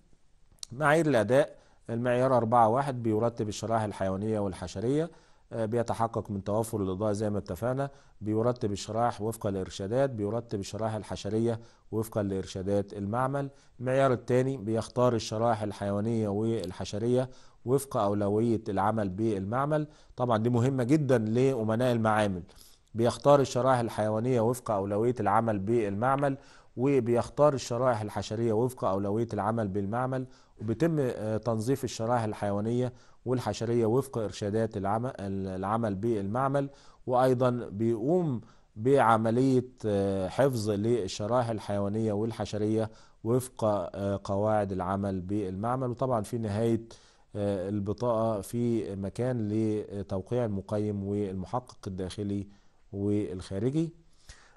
معايير الأداء المعيار 4-1 بيرتب الشرائح الحيوانية والحشرية آه، بيتحقق من توافر الإضاءة زي ما اتفقنا بيرتب الشرايح وفقا لإرشادات بيرتب الشرايح الحشرية وفقا لإرشادات المعمل المعيار الثاني بيختار الشرايح الحيوانية والحشرية وفق أولوية العمل بالمعمل طبعا دي مهمة جدا لأمناء المعامل بيختار الشرائح الحيوانية وفق أولوية العمل بالمعمل وبيختار الشرائح الحشرية وفق أولوية العمل بالمعمل وبيتم آه، تنظيف الشرائح الحيوانية والحشرية وفق إرشادات العمل بالمعمل وأيضا بيقوم بعملية آه، حفظ للشرائح الحيوانية والحشرية وفق آه، قواعد العمل بالمعمل وطبعا في نهاية آه، البطاقة في مكان لتوقيع المقيم والمحقق الداخلي والخارجي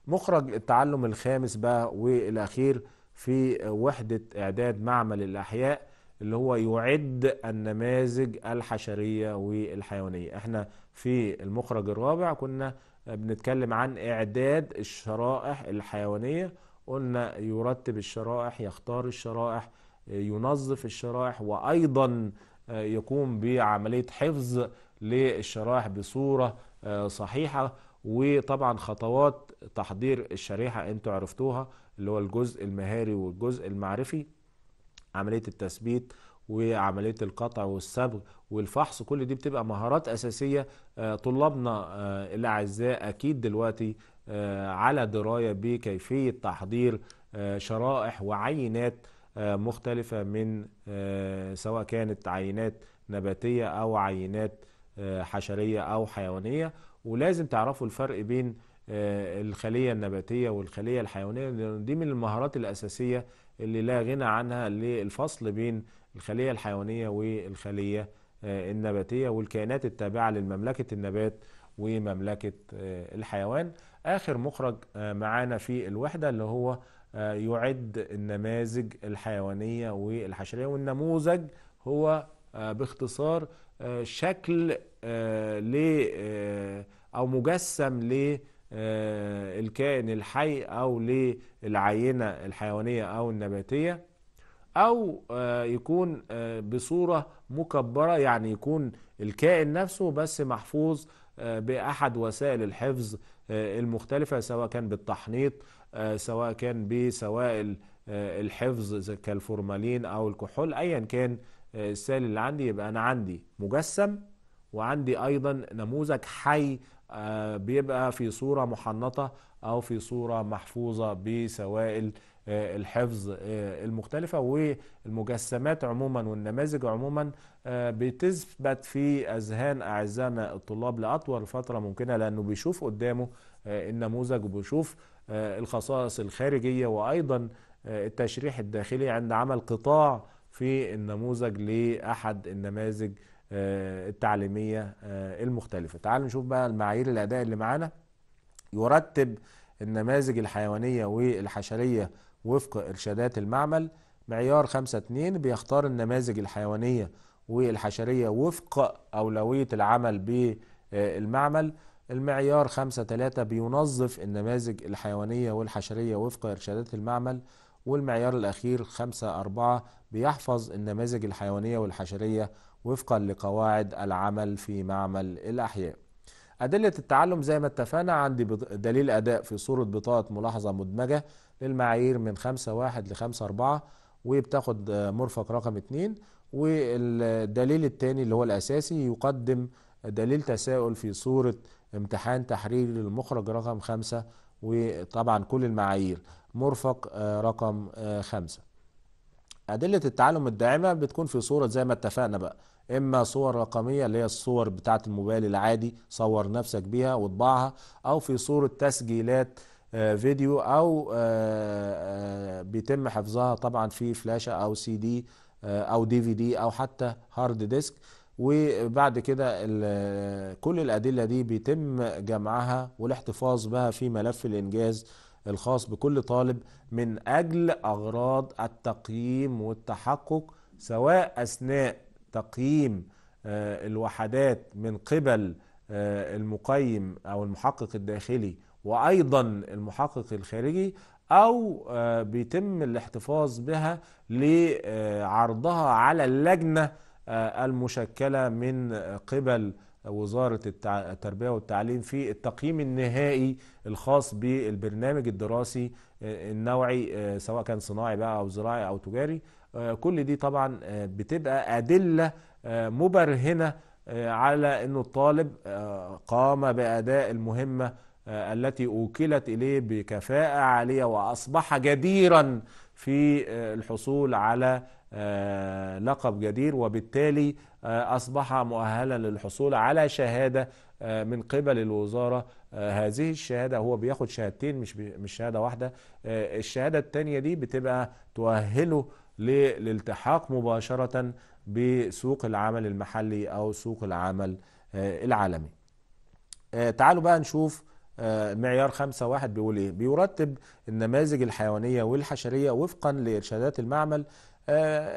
مخرج التعلم الخامس بقى والأخير في وحدة إعداد معمل الأحياء اللي هو يعد النماذج الحشرية والحيوانية احنا في المخرج الرابع كنا بنتكلم عن اعداد الشرائح الحيوانية قلنا يرتب الشرائح يختار الشرائح ينظف الشرائح وايضا يقوم بعملية حفظ للشرائح بصورة صحيحة وطبعا خطوات تحضير الشريحة انتوا عرفتوها اللي هو الجزء المهاري والجزء المعرفي عمليه التثبيت وعمليه القطع والصبغ والفحص كل دي بتبقى مهارات اساسيه آه، طلابنا آه، الاعزاء اكيد دلوقتي آه، على درايه بكيفيه تحضير شرائح وعينات مختلفه من سواء كانت عينات نباتيه او عينات حشريه او حيوانيه ولازم تعرفوا الفرق بين الخليه النباتيه والخليه الحيوانيه دي من المهارات الاساسيه اللي لا غنى عنها للفصل بين الخلية الحيوانية والخلية آه، النباتية والكائنات التابعة لمملكة النبات ومملكة آه، الحيوان آخر مخرج آه، معانا في الوحدة اللي هو يعد النماذج الحيوانية والحشرية والنموذج هو باختصار شكل ل أو مجسم ل آه، الكائن الحي أو للعينة الحيوانية أو النباتية أو آه، يكون آه، بصورة مكبرة يعني يكون الكائن نفسه بس محفوظ بأحد وسائل الحفظ المختلفة سواء كان بالتحنيط سواء كان بسوائل الحفظ كالفورمالين أو الكحول أيا كان السائل اللي عندي يبقى أنا عندي مجسم وعندي أيضا نموذج حي آه، بيبقى في صورة محنطة أو في صورة محفوظة بسوائل آه، الحفظ آه، المختلفة والمجسمات عموما والنماذج عموما بتثبت في أذهان أعزائنا الطلاب لأطول فترة ممكنة لأنه بيشوف قدامه النموذج وبيشوف الخصائص الخارجية وأيضا التشريح الداخلي عند عمل قطاع في النموذج لأحد النماذج آه، التعليميه آه، المختلفه تعالوا نشوف بقى المعايير الاداء اللي معانا يرتب النماذج الحيوانيه والحشريه وفق ارشادات المعمل معيار 5 2 بيختار النماذج الحيوانيه والحشريه وفق اولويه العمل بالمعمل المعيار 5 3 بينظف النماذج الحيوانيه والحشريه وفق ارشادات المعمل والمعيار الاخير 5 4 بيحفظ النماذج الحيوانيه والحشريه وفقا لقواعد العمل في معمل الأحياء أدلة التعلم زي ما اتفقنا عندي دليل أداء في صورة بطاقة ملاحظة مدمجة للمعايير من 5-1 ل 5-4 وبتاخد مرفق رقم 2 والدليل الثاني اللي هو الأساسي يقدم دليل تساؤل في صورة امتحان تحرير المخرج رقم 5 وطبعا كل المعايير مرفق آه، رقم 5 آه، أدلة التعلم الداعمة بتكون في صورة زي ما اتفقنا بقى اما صور رقميه اللي هي الصور بتاعه الموبايل العادي صور نفسك بيها واطبعها او في صوره تسجيلات آه، فيديو او آه، آه، بيتم حفظها طبعا في فلاشه او سي دي او دي في دي او حتى هارد ديسك وبعد كده كل الادله دي بيتم جمعها والاحتفاظ بها في ملف الانجاز الخاص بكل طالب من اجل اغراض التقييم والتحقق سواء اثناء تقييم آه، الوحدات من قبل آه، المقيم او المحقق الداخلي وايضا المحقق الخارجي او آه، بيتم الاحتفاظ بها لعرضها على اللجنه المشكله من قبل وزاره التربيه والتعليم في التقييم النهائي الخاص بالبرنامج الدراسي النوعي سواء كان صناعي بقى او زراعي او تجاري آه، كل دي طبعا آه، بتبقى أدلة آه، مبرهنة على أنه الطالب قام بأداء المهمة التي أوكلت إليه بكفاءة عالية وأصبح جديرا في الحصول على لقب جدير وبالتالي أصبح مؤهلا للحصول على شهادة من قبل الوزارة هذه الشهادة هو بياخد شهادتين مش مش شهادة واحدة الشهادة التانية دي بتبقى تؤهله للالتحاق مباشرة بسوق العمل المحلي أو سوق العمل آه، العالمي آه، تعالوا بقى نشوف آه، معيار خمسة واحد بيقول ايه بيرتب النماذج الحيوانية والحشرية وفقا لإرشادات المعمل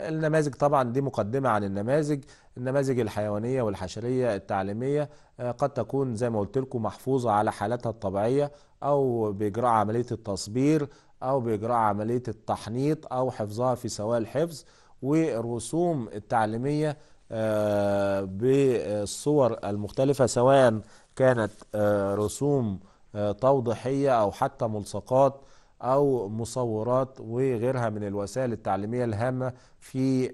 النماذج طبعا دي مقدمة عن النماذج النماذج الحيوانية والحشرية التعليمية قد تكون زي ما قلت لكم محفوظة على حالتها الطبيعية أو بإجراء عملية التصبير أو بإجراء عملية التحنيط أو حفظها في سواء الحفظ والرسوم التعليمية آه، بالصور المختلفة سواء كانت آه، رسوم آه، توضيحية أو حتى ملصقات أو مصورات وغيرها من الوسائل التعليمية الهامة في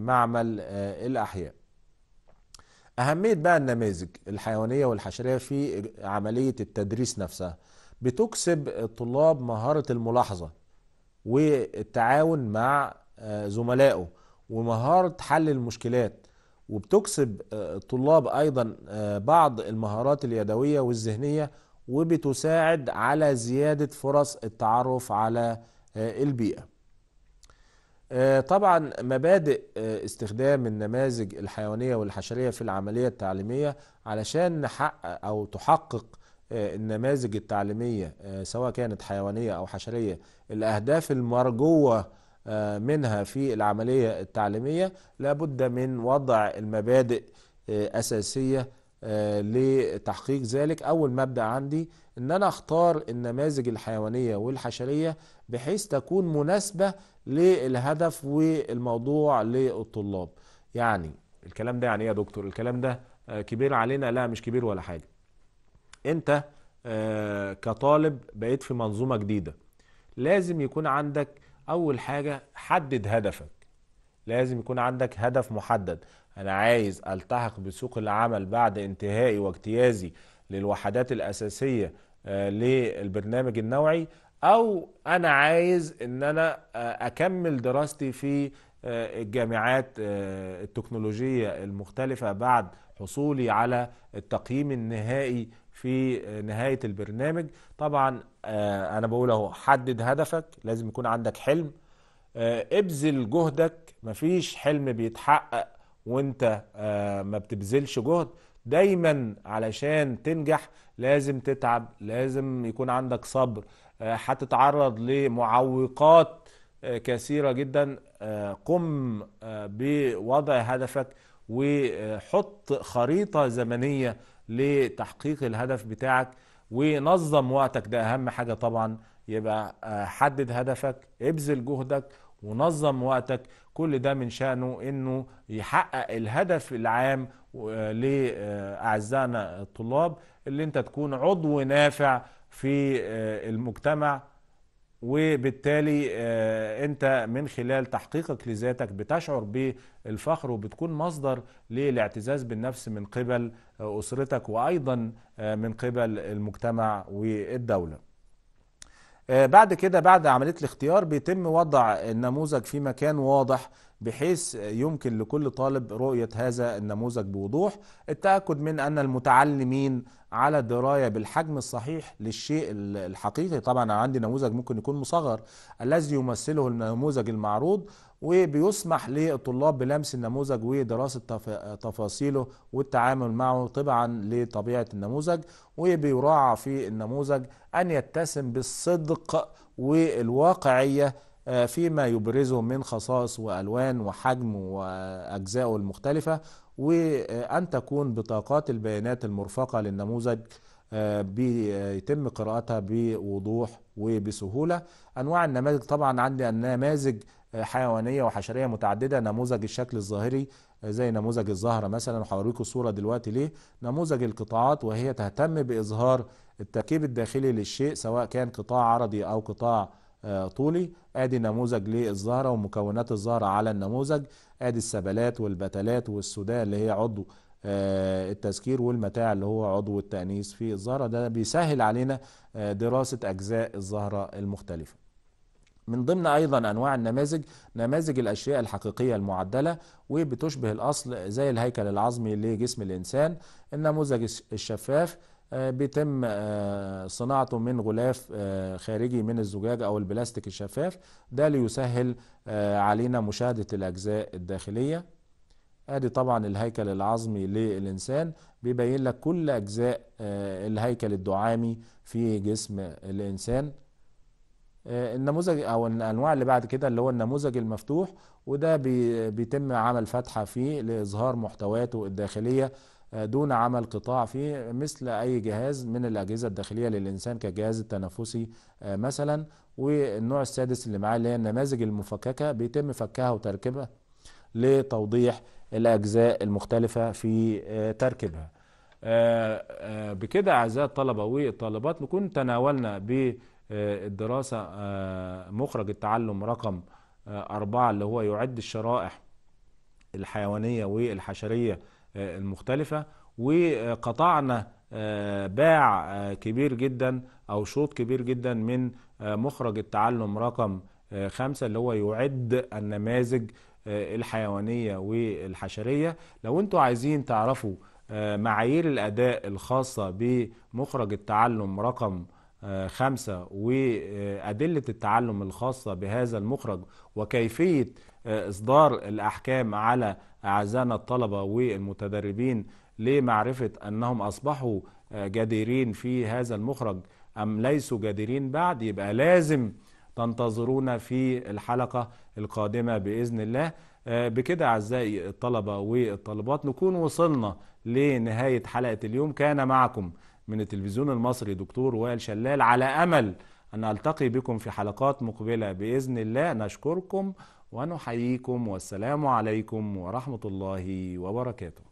معمل الأحياء أهمية بقى النماذج الحيوانية والحشرية في عملية التدريس نفسها بتكسب الطلاب مهارة الملاحظة والتعاون مع آه، زملائه ومهارة حل المشكلات وبتكسب آه، الطلاب أيضا آه، بعض المهارات اليدوية والذهنية وبتساعد على زيادة فرص التعرف على البيئة طبعا مبادئ استخدام النماذج الحيوانية والحشرية في العملية التعليمية علشان نحقق أو تحقق آه، النماذج التعليمية آه، سواء كانت حيوانية أو حشرية الأهداف المرجوة آه، منها في العملية التعليمية لابد من وضع المبادئ أساسية لتحقيق ذلك أول مبدأ عندي إن أنا أختار النماذج الحيوانية والحشرية بحيث تكون مناسبة للهدف والموضوع للطلاب يعني الكلام ده يعني ايه يا دكتور الكلام ده كبير علينا لا مش كبير ولا حاجة انت آه، كطالب بقيت في منظومه جديده لازم يكون عندك اول حاجه حدد هدفك لازم يكون عندك هدف محدد انا عايز التحق بسوق العمل بعد انتهائي واجتيازي للوحدات الاساسيه آه، للبرنامج النوعي او انا عايز ان انا آه، اكمل دراستي في الجامعات التكنولوجيه المختلفه بعد حصولي على التقييم النهائي في نهاية البرنامج طبعا آه، أنا بقول أهو حدد هدفك لازم يكون عندك حلم آه، ابذل جهدك مفيش حلم بيتحقق وانت آه، ما بتبذلش جهد دايما علشان تنجح لازم تتعب لازم يكون عندك صبر هتتعرض لمعوقات كثيرة جدا قم بوضع هدفك وحط خريطة زمنية لتحقيق الهدف بتاعك ونظم وقتك ده اهم حاجه طبعا يبقى آه، حدد هدفك ابذل جهدك ونظم وقتك كل ده من شأنه انه يحقق الهدف العام لأعزائنا آه، الطلاب اللي انت تكون عضو نافع في آه، المجتمع وبالتالي آه، انت من خلال تحقيقك لذاتك بتشعر بالفخر وبتكون مصدر للاعتزاز بالنفس من قبل آه، اسرتك وايضا آه، من قبل المجتمع والدوله بعد كده بعد عمليه الاختيار بيتم وضع النموذج في مكان واضح بحيث يمكن لكل طالب رؤية هذا النموذج بوضوح التأكد من أن المتعلمين على دراية بالحجم الصحيح للشيء الحقيقي طبعا عندي نموذج ممكن يكون مصغر الذي يمثله النموذج المعروض وبيسمح للطلاب بلمس النموذج ودراسة تفاصيله والتعامل معه طبعا لطبيعة النموذج وبيراعى في النموذج أن يتسم بالصدق والواقعية آه، فيما يبرزه من خصائص والوان وحجم واجزائه المختلفه وان تكون بطاقات البيانات المرفقه للنموذج آه، بيتم قراءتها بوضوح وبسهوله انواع النماذج طبعا عندي نماذج آه، حيوانيه وحشريه متعدده نموذج الشكل الظاهري زي نموذج الزهره مثلا هوريكم صوره دلوقتي ليه نموذج القطاعات وهي تهتم باظهار التركيب الداخلي للشيء سواء كان قطاع عرضي او قطاع آه، طولي ادي نموذج للزهره ومكونات الزهره على النموذج ادي السبلات والبتلات والسوداء اللي هي عضو آه، التذكير والمتاع اللي هو عضو التأنيس في الزهرة ده بيسهل علينا آه، دراسة أجزاء الزهرة المختلفة من ضمن أيضا أنواع النماذج نماذج الأشياء الحقيقية المعدلة وبتشبه الأصل زي الهيكل العظمي لجسم الإنسان النموذج الشفاف آه، بيتم آه، صناعته من غلاف آه، خارجي من الزجاج او البلاستيك الشفاف ده ليسهل علينا مشاهده الاجزاء الداخليه ادي طبعا الهيكل العظمي للانسان بيبين لك كل اجزاء الهيكل الدعامي في جسم الانسان النموذج او الانواع اللي بعد كده اللي هو النموذج المفتوح وده بيتم عمل فتحه فيه لاظهار محتوياته الداخليه دون عمل قطاع فيه مثل أي جهاز من الأجهزة الداخلية للإنسان كجهاز التنفسي آه، مثلا والنوع السادس اللي معاه اللي هي النماذج المفككة بيتم فكها وتركيبها لتوضيح الأجزاء المختلفة في آه، تركيبها آه، بكده أعزائي الطلبة والطالبات نكون تناولنا بالدراسة مخرج التعلم رقم أربعة اللي هو يعد الشرائح الحيوانية والحشرية المختلفة وقطعنا آه، باع آه، كبير جدا أو شوط كبير جدا من آه، مخرج التعلم رقم خمسة اللي هو يعد النماذج الحيوانية والحشرية لو انتوا عايزين تعرفوا معايير الأداء الخاصة بمخرج التعلم رقم خمسة وأدلة التعلم الخاصة بهذا المخرج وكيفية إصدار الأحكام على أعزائنا الطلبة والمتدربين لمعرفة أنهم أصبحوا جديرين في هذا المخرج أم ليسوا جديرين بعد يبقى لازم تنتظرونا في الحلقة القادمة بإذن الله آه، بكده أعزائي الطلبة والطالبات نكون وصلنا لنهاية حلقة اليوم كان معكم من التلفزيون المصري دكتور وائل شلال على أمل أن ألتقي بكم في حلقات مقبلة بإذن الله نشكركم ونحييكم والسلام عليكم ورحمة الله وبركاته